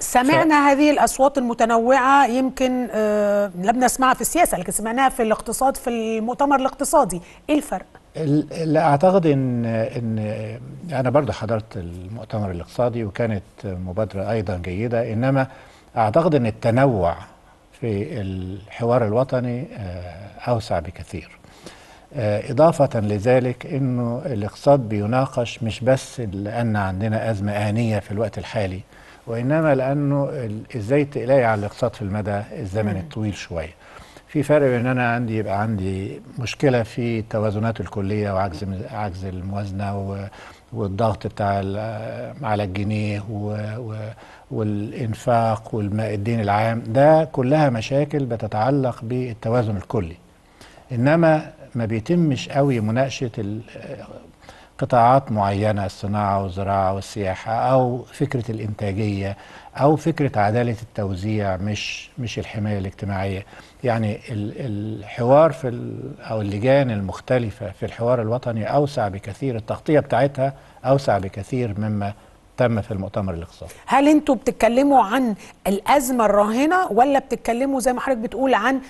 سمعنا ف... هذه الاصوات المتنوعه يمكن آه لم نسمعها في السياسه لكن سمعناها في الاقتصاد في المؤتمر الاقتصادي ايه الفرق لا اعتقد ان ان انا برضه حضرت المؤتمر الاقتصادي وكانت مبادره ايضا جيده انما اعتقد ان التنوع في الحوار الوطني آه، اوسع بكثير آه، إضافة لذلك أنه الاقتصاد بيناقش مش بس لأن عندنا أزمة آنية في الوقت الحالي وإنما لأنه إزاي تقلقي على الاقساط في المدى الزمن الطويل شوية في فرق بين أنا عندي يبقى عندي مشكلة في توازنات الكلية وعجز عجز الموازنة والضغط بتاع على الجنيه والإنفاق والدين العام ده كلها مشاكل بتتعلق بالتوازن الكلي إنما ما بيتمش قوي مناقشة قطاعات معينة الصناعة والزراعة والسياحة أو فكرة الإنتاجية أو فكرة عدالة التوزيع مش مش الحماية الاجتماعية يعني الحوار في أو اللجان المختلفة في الحوار الوطني أوسع بكثير التغطية بتاعتها أوسع بكثير مما تم في المؤتمر الاقتصادي هل انتوا بتتكلموا عن الازمه الراهنه ولا بتتكلموا زي ما حضرتك بتقول عن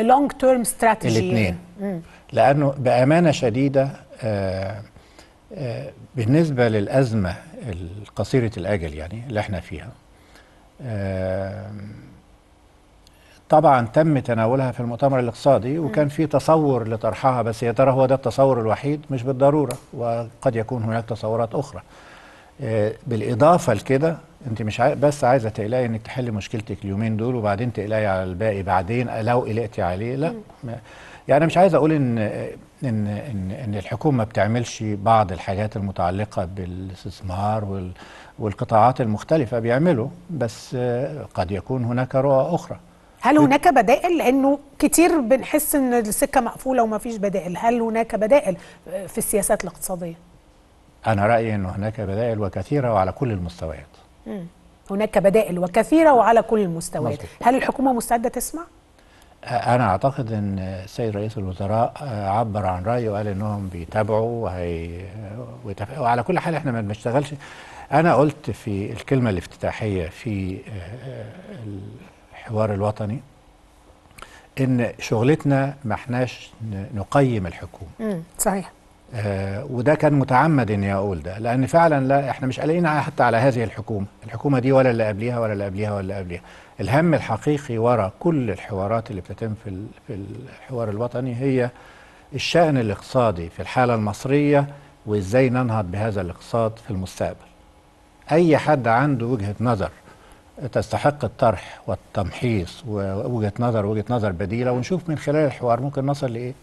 لونج تيرم استراتيجي الاثنين لانه بامانه شديده آه بالنسبة للأزمة القصيرة الأجل يعني اللي احنا فيها طبعا تم تناولها في المؤتمر الاقتصادي وكان في تصور لطرحها بس يا ترى هو ده التصور الوحيد مش بالضرورة وقد يكون هناك تصورات أخرى آه، بالإضافة لكده أنت مش بس عايزة تقلقي إنك تحلي مشكلتك اليومين دول وبعدين تقلقي على الباقي بعدين لو قلقتي عليه لا يعني مش عايز أقول إن ان ان ان الحكومه ما بتعملش بعض الحاجات المتعلقه بالاستثمار والقطاعات المختلفه بيعملوا بس قد يكون هناك رؤى اخرى هل هناك بدائل لانه كتير بنحس ان السكه مقفوله وما فيش بدائل هل هناك بدائل في السياسات الاقتصاديه انا رايي ان هناك بدائل وكثيره وعلى كل المستويات هناك بدائل وكثيره وعلى كل المستويات هل الحكومه مستعده تسمع انا اعتقد ان السيد رئيس الوزراء عبر عن رايه وقال انهم بيتابعوا ويتفقوا على كل حال احنا ما بنشتغلش انا قلت في الكلمه الافتتاحيه في آه، الحوار الوطني ان شغلتنا ما احناش نقيم الحكومه صحيح آه وده كان متعمد اني اقول ده لان فعلا لا احنا مش قلقين حتى على هذه الحكومه الحكومه دي ولا اللي قبليها ولا اللي قبليها ولا اللي قبليها الهم الحقيقي وراء كل الحوارات اللي بتتم في في الحوار الوطني هي الشان الاقتصادي في الحاله المصريه وازاي ننهض بهذا الاقتصاد في المستقبل اي حد عنده وجهه نظر تستحق الطرح والتمحيص ووجهه نظر وجهه نظر بديله ونشوف من خلال الحوار ممكن نصل لايه